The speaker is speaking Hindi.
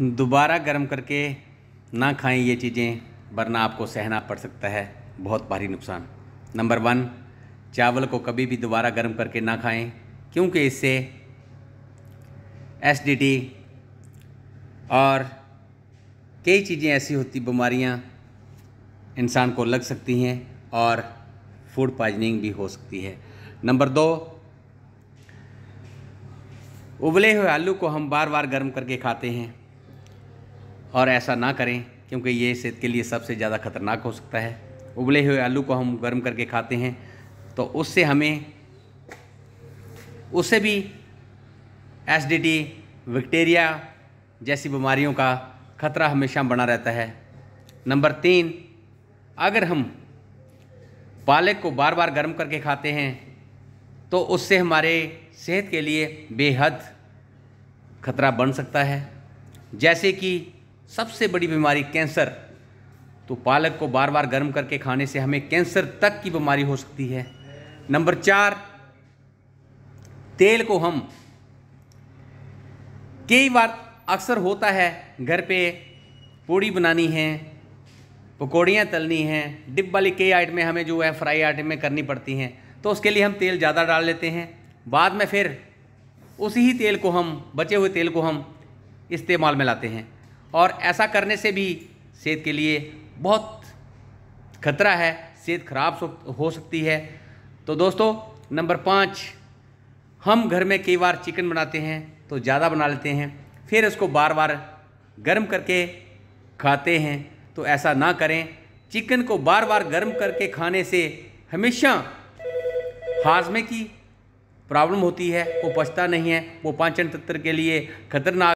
दोबारा गर्म करके ना खाएं ये चीज़ें वरना आपको सहना पड़ सकता है बहुत भारी नुकसान नंबर वन चावल को कभी भी दोबारा गर्म करके ना खाएं क्योंकि इससे एसडीटी और कई चीज़ें ऐसी होती बीमारियां इंसान को लग सकती हैं और फूड पॉइजनिंग भी हो सकती है नंबर दो उबले हुए आलू को हम बार बार गर्म करके खाते हैं और ऐसा ना करें क्योंकि ये सेहत के लिए सबसे ज़्यादा खतरनाक हो सकता है उबले हुए आलू को हम गर्म करके खाते हैं तो उससे हमें उससे भी एसिडिटी विक्टेरिया जैसी बीमारियों का खतरा हमेशा बना रहता है नंबर तीन अगर हम पालक को बार बार गर्म करके खाते हैं तो उससे हमारे सेहत के लिए बेहद खतरा बन सकता है जैसे कि सबसे बड़ी बीमारी कैंसर तो पालक को बार बार गर्म करके खाने से हमें कैंसर तक की बीमारी हो सकती है नंबर चार तेल को हम कई बार अक्सर होता है घर पे पूड़ी बनानी है पकौड़ियाँ तलनी हैं डिप वाली कई आइटमें हमें जो है फ्राई आइटमें करनी पड़ती हैं तो उसके लिए हम तेल ज़्यादा डाल लेते हैं बाद में फिर उसी ही तेल को हम बचे हुए तेल को हम इस्तेमाल में लाते हैं और ऐसा करने से भी सेहत के लिए बहुत खतरा है सेहत खराब हो सकती है तो दोस्तों नंबर पाँच हम घर में कई बार चिकन बनाते हैं तो ज़्यादा बना लेते हैं फिर उसको बार बार गर्म करके खाते हैं तो ऐसा ना करें चिकन को बार बार गर्म करके खाने से हमेशा हाजमे की प्रॉब्लम होती है वो पछता नहीं है वो पाचन तत्व के लिए खतरनाक